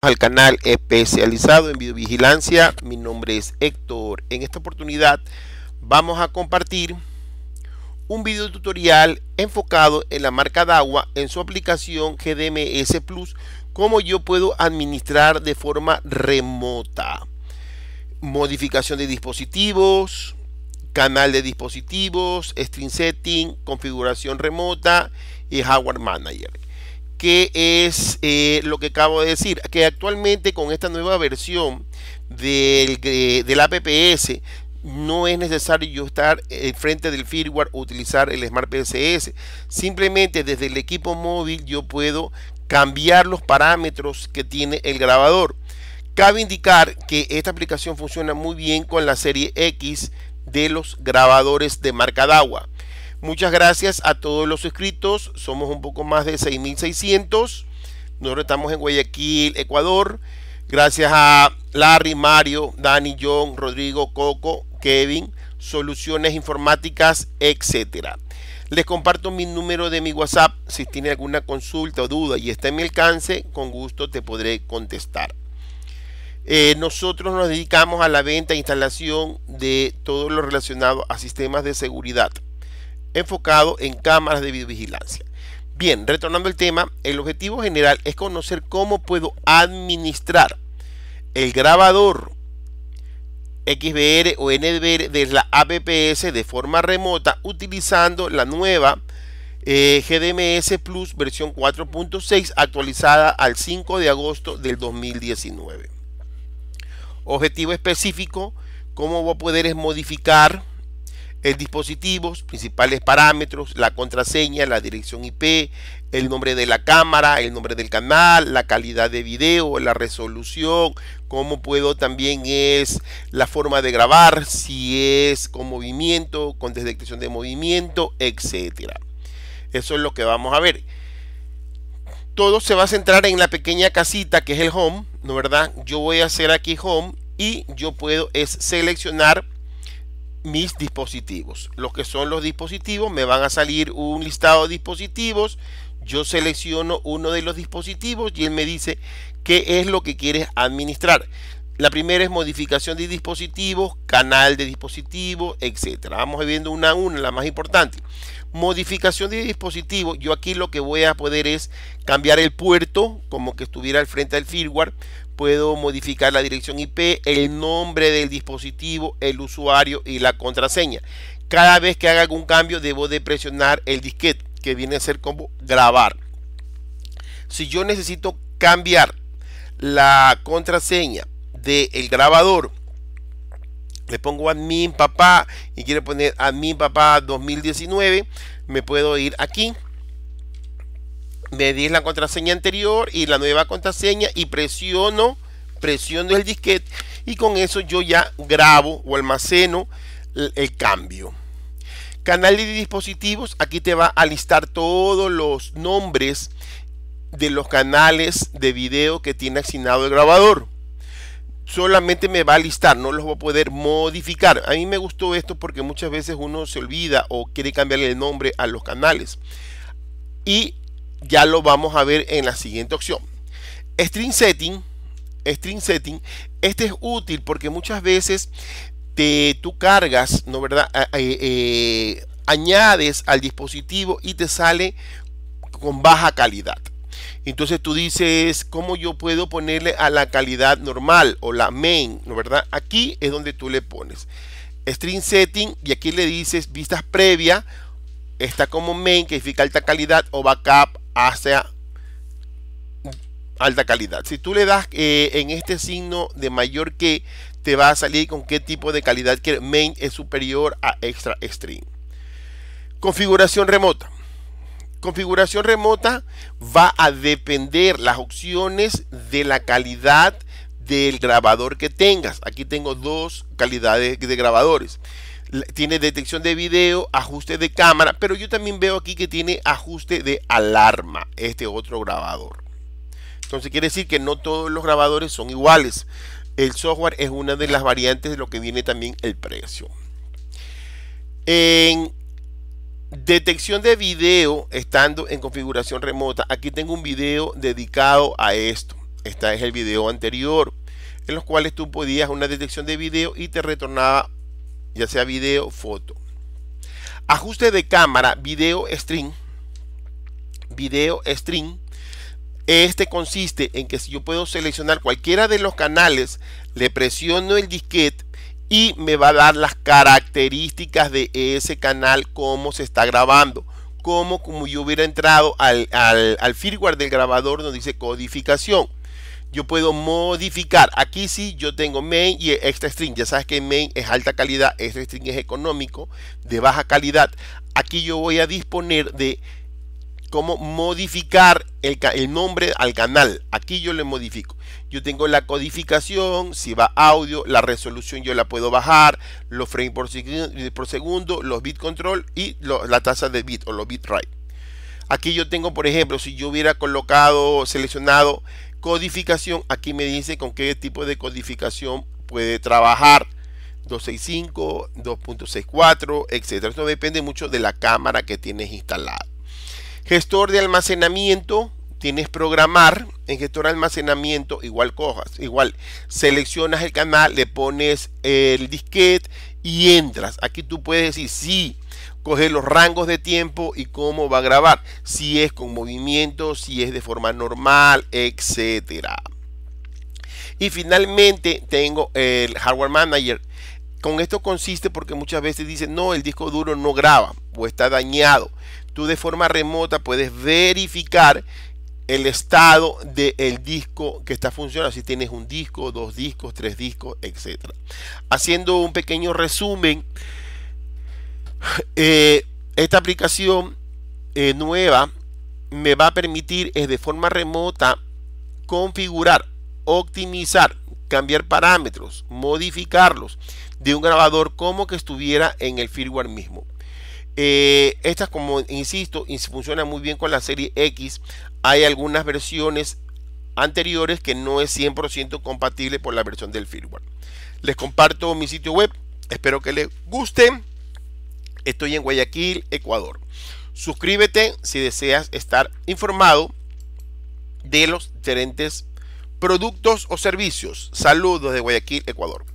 al canal especializado en videovigilancia. Mi nombre es Héctor. En esta oportunidad vamos a compartir un video tutorial enfocado en la marca agua en su aplicación GDMS Plus, cómo yo puedo administrar de forma remota. Modificación de dispositivos, canal de dispositivos, string setting, configuración remota y hardware manager que es eh, lo que acabo de decir, que actualmente con esta nueva versión del, eh, APPS no es necesario yo estar enfrente eh, del firmware o utilizar el Smart PSS. Simplemente desde el equipo móvil yo puedo cambiar los parámetros que tiene el grabador. Cabe indicar que esta aplicación funciona muy bien con la serie X de los grabadores de marca DAWA. Muchas gracias a todos los suscritos. Somos un poco más de 6.600. Nosotros estamos en Guayaquil, Ecuador. Gracias a Larry, Mario, Dani, John, Rodrigo, Coco, Kevin, Soluciones Informáticas, etcétera. Les comparto mi número de mi WhatsApp. Si tiene alguna consulta o duda y está en mi alcance, con gusto te podré contestar. Eh, nosotros nos dedicamos a la venta e instalación de todo lo relacionado a sistemas de seguridad enfocado en cámaras de videovigilancia. Bien, retornando al tema, el objetivo general es conocer cómo puedo administrar el grabador XBR o NBR de la APPS de forma remota utilizando la nueva eh, GDMS Plus versión 4.6 actualizada al 5 de agosto del 2019. Objetivo específico, cómo voy a poder modificar el dispositivo, principales parámetros, la contraseña, la dirección IP, el nombre de la cámara, el nombre del canal, la calidad de video, la resolución, cómo puedo también es la forma de grabar, si es con movimiento, con detección de movimiento, etcétera. Eso es lo que vamos a ver. Todo se va a centrar en la pequeña casita que es el home, ¿no verdad? Yo voy a hacer aquí home y yo puedo es seleccionar mis dispositivos. Los que son los dispositivos, me van a salir un listado de dispositivos. Yo selecciono uno de los dispositivos y él me dice qué es lo que quieres administrar. La primera es modificación de dispositivos, canal de dispositivos, etcétera. Vamos viendo una a una, la más importante. Modificación de dispositivos. Yo aquí lo que voy a poder es cambiar el puerto, como que estuviera al frente del firmware puedo modificar la dirección IP, el nombre del dispositivo, el usuario y la contraseña. Cada vez que haga algún cambio debo de presionar el disquete, que viene a ser como grabar. Si yo necesito cambiar la contraseña del grabador, le pongo admin papá y quiero poner admin papá 2019, me puedo ir aquí medí la contraseña anterior y la nueva contraseña y presiono, presiono el disquete y con eso yo ya grabo o almaceno el, cambio. Canal de dispositivos, aquí te va a listar todos los nombres de los canales de video que tiene asignado el grabador. Solamente me va a listar, no los va a poder modificar. A mí me gustó esto porque muchas veces uno se olvida o quiere cambiarle el nombre a los canales. Y ya lo vamos a ver en la siguiente opción. String setting, string setting, este es útil porque muchas veces te, tú cargas, ¿no verdad? Eh, eh, añades al dispositivo y te sale con baja calidad. Entonces tú dices, ¿cómo yo puedo ponerle a la calidad normal o la main? ¿No verdad? Aquí es donde tú le pones string setting y aquí le dices vistas previa. Está como main, que significa alta calidad, o backup, hacia alta calidad. Si tú le das eh, en este signo de mayor que, te va a salir con qué tipo de calidad que main es superior a extra string Configuración remota. Configuración remota va a depender las opciones de la calidad del grabador que tengas. Aquí tengo dos calidades de grabadores tiene detección de video, ajuste de cámara, pero yo también veo aquí que tiene ajuste de alarma, este otro grabador. Entonces quiere decir que no todos los grabadores son iguales. El software es una de las variantes de lo que viene también el precio. En detección de video, estando en configuración remota, aquí tengo un video dedicado a esto. Este es el video anterior, en los cuales tú podías una detección de video y te retornaba ya sea video, foto. Ajuste de cámara, video stream. Video stream. Este consiste en que si yo puedo seleccionar cualquiera de los canales, le presiono el disquete y me va a dar las características de ese canal, cómo se está grabando, como, como yo hubiera entrado al, al firmware del grabador donde dice codificación yo puedo modificar. Aquí sí yo tengo main y extra string. Ya sabes que main es alta calidad, extra string es económico, de baja calidad. Aquí yo voy a disponer de cómo modificar el, nombre al canal. Aquí yo le modifico. Yo tengo la codificación, si va audio, la resolución yo la puedo bajar, los frames por, eh, segundo, los bit control y la tasa de bit o los bit rate. Aquí yo tengo, por ejemplo, si yo hubiera colocado, seleccionado codificación, aquí me dice con qué tipo de codificación puede trabajar. 265, 2.64, etcétera. Esto depende mucho de la cámara que tienes instalada. Gestor de almacenamiento, tienes programar. En gestor de almacenamiento, igual cojas, igual seleccionas el canal, le pones el disquete y entras. Aquí tú puedes decir sí coge los rangos de tiempo y cómo va a grabar, si es con movimiento, si es de forma normal, etcétera. Y finalmente tengo el hardware manager. Con esto consiste porque muchas veces dicen, no, el disco duro no graba o está dañado. Tú de forma remota puedes verificar el estado del disco que está funcionando, si tienes un disco, dos discos, tres discos, etcétera Haciendo un pequeño resumen, eh, esta aplicación eh, nueva me va a permitir es de forma remota configurar, optimizar, cambiar parámetros, modificarlos de un grabador como que estuviera en el firmware mismo. Eh, estas, como insisto, Funciona muy bien con la serie X. Hay algunas versiones anteriores que no es 100% compatible por la versión del firmware. Les comparto mi sitio web. Espero que les guste. Estoy en Guayaquil, Ecuador. Suscríbete si deseas estar informado de los diferentes productos o servicios. Saludos de Guayaquil, Ecuador.